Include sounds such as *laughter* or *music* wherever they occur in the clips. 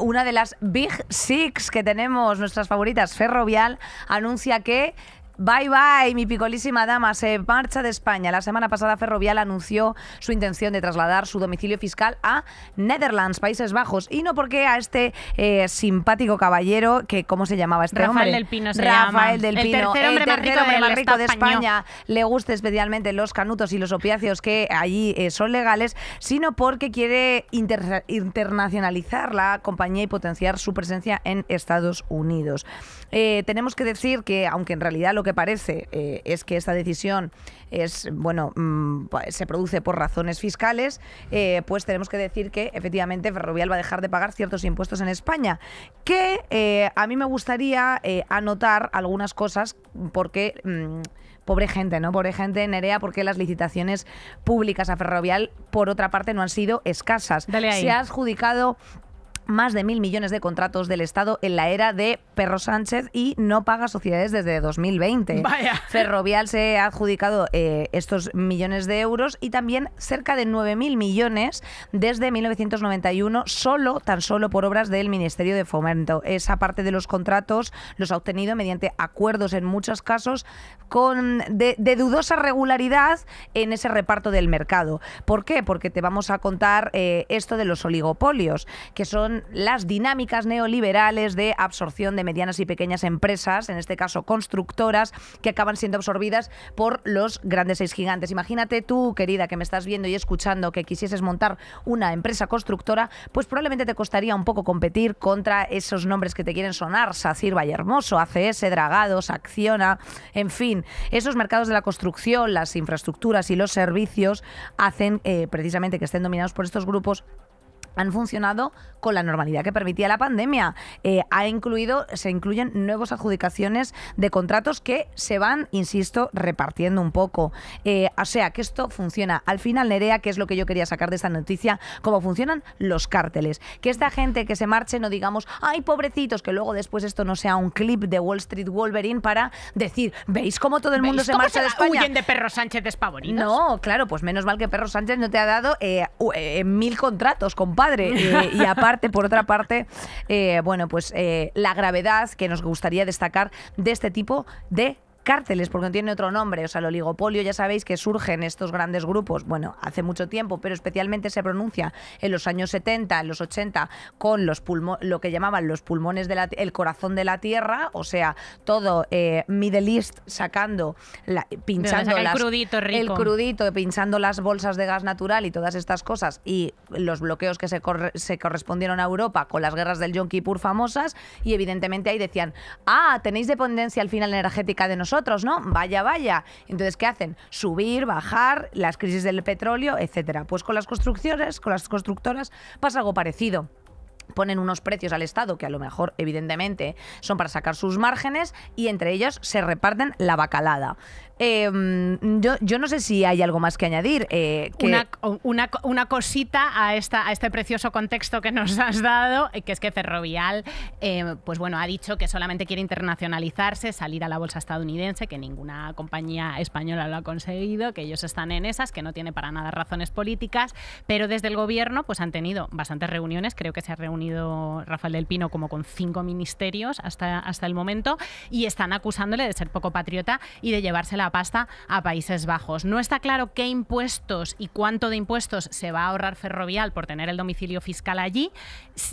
una de las Big Six que tenemos, nuestras favoritas, Ferrovial, anuncia que Bye bye, mi picolísima dama. Se marcha de España. La semana pasada Ferrovial anunció su intención de trasladar su domicilio fiscal a Netherlands, Países Bajos. Y no porque a este eh, simpático caballero, que ¿cómo se llamaba este Rafael Del Pino se Rafael del Pino. El tercer hombre, más, rico de España. Le guste especialmente los canutos y los opiáceos que allí eh, son legales, sino porque quiere internacionalizar la compañía y potenciar su presencia en Estados Unidos. Eh, tenemos que decir que, aunque en realidad lo que parece eh, es que esta decisión es, bueno, mm, pues, se produce por razones fiscales, eh, pues tenemos que decir que efectivamente Ferrovial va a dejar de pagar ciertos impuestos en España. Que eh, a mí me gustaría anotar algunas cosas porque... Mm, pobre gente, ¿no? Pobre gente, en EREA, porque las licitaciones públicas a Ferrovial, por otra parte, no han sido escasas. Se ha adjudicado más de mil millones de contratos del Estado en la era de Perro Sánchez y no paga sociedades desde 2020. Ferrovial se ha adjudicado eh, estos millones de euros y también cerca de mil millones desde 1991 solo, tan solo por obras del Ministerio de Fomento. Esa parte de los contratos los ha obtenido mediante acuerdos en muchos casos con de, dudosa regularidad en ese reparto del mercado. ¿Por qué? Porque te vamos a contar eh, esto de los oligopolios, que son las dinámicas neoliberales de absorción de medianas y pequeñas empresas, en este caso constructoras, que acaban siendo absorbidas por los grandes seis gigantes. Imagínate tú, querida, que me estás viendo y escuchando, que quisieses montar una empresa constructora, pues probablemente te costaría un poco competir contra esos nombres que te quieren sonar, Sacir Vallehermoso, ACS, Dragados, Acciona, en fin, esos mercados de la construcción, las infraestructuras y los servicios hacen eh, precisamente que estén dominados por estos grupos han funcionado con la normalidad que permitía la pandemia. Eh, ha incluido, se incluyen nuevas adjudicaciones de contratos que se van, insisto, repartiendo un poco. Eh, o sea, que esto funciona. Al final, Nerea, que es lo que yo quería sacar de esta noticia, cómo funcionan los cárteles. Que esta gente que se marche no digamos, ay, pobrecitos, que luego después esto no sea un clip de Wall Street Wolverine para decir, ¿veis cómo todo el mundo se marcha de España? huyen de Perro Sánchez despavoridos? No, claro, pues menos mal que Perro Sánchez no te ha dado eh, mil contratos, compadre eh, y *laughs* aparte, por otra parte, eh, bueno, pues eh, la gravedad que nos gustaría destacar de este tipo de cárteles, porque no tiene otro nombre. O sea, el oligopolio, ya sabéis que surgen estos grandes grupos, bueno, hace mucho tiempo, pero especialmente se pronuncia en los años 70, en los 80, con los lo que llamaban los pulmones del corazón de la tierra, o sea, todo eh, Middle East sacando, pinchando el crudito, pinchando las bolsas de gas natural y todas estas cosas, y los bloqueos que se, correspondieron a Europa con las guerras del Yom Kippur famosas, y evidentemente ahí decían, ah, tenéis dependencia al final energética de nosotros otros, ¿no? Vaya, vaya. Entonces, ¿qué hacen? Subir, bajar, las crisis del petróleo, etcétera. Pues con las construcciones, con las constructoras pasa algo parecido ponen unos precios al Estado que a lo mejor evidentemente son para sacar sus márgenes y entre ellos se reparten la bacalada. Em, yo, no sé si hay algo más que añadir. Eh, una, cosita a, este precioso contexto que nos has dado, eh, que es que Ferrovial em, pues bueno, ha dicho que solamente quiere internacionalizarse, salir a la bolsa estadounidense, que ninguna compañía española lo ha conseguido, que ellos están en esas, que no tiene para nada razones políticas, pero desde el gobierno pues han tenido bastantes reuniones, creo que se reunido Rafael del Pino como con cinco ministerios hasta, hasta el momento y están acusándole de ser poco patriota y de llevarse la pasta a Países Bajos. No está claro qué impuestos y cuánto de impuestos se va a ahorrar Ferrovial por tener el domicilio fiscal allí,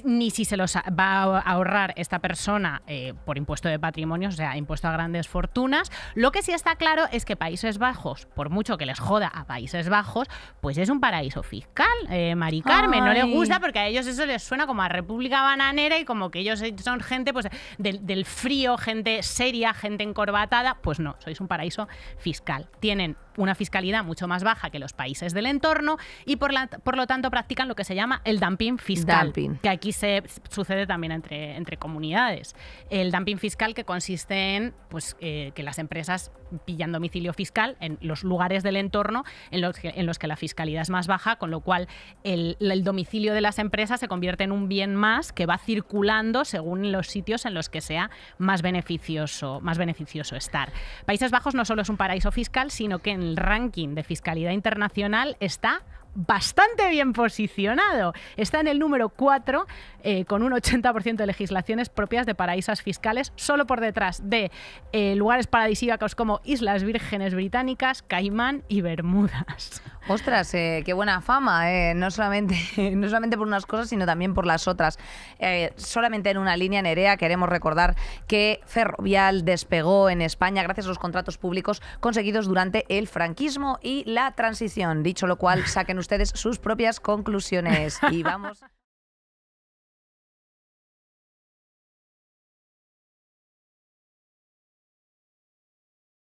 ni si se los va a ahorrar esta persona eh, por impuesto de patrimonio, o sea, impuesto a grandes fortunas. Lo que sí está claro es que Países Bajos, por mucho que les joda a Países Bajos, pues es un paraíso fiscal, eh, Mari Carmen. No le gusta porque a ellos eso les suena como a República Bananera y como que ellos son gente pues, del, frío, gente seria, gente encorbatada, pues no, sois un paraíso fiscal. Tienen una fiscalidad mucho más baja que los países del entorno y por, lo tanto practican lo que se llama el dumping fiscal, que aquí se sucede también entre, comunidades. El dumping fiscal que consiste en pues, eh, que las empresas pillan domicilio fiscal en los lugares del entorno en los que, en los que la fiscalidad es más baja, con lo cual el, el domicilio de las empresas se convierte en un más que va circulando según los sitios en los que sea más beneficioso, más beneficioso estar. Países Bajos no solo es un paraíso fiscal, sino que en el ranking de fiscalidad internacional está bastante bien posicionado. Está en el número 4 eh, con un 80% de legislaciones propias de paraísos fiscales, solo por detrás de eh, lugares paradisíacos como Islas Vírgenes Británicas, Caimán y Bermudas. Ostras, eh, qué buena fama, eh, no, solamente, *laughs* no solamente por unas cosas, sino también por las otras. Eh, solamente en una línea, Nerea, queremos recordar que Ferrovial despegó en España gracias a los contratos públicos conseguidos durante el franquismo y la transición. Dicho lo cual, saquen ustedes sus propias conclusiones y vamos.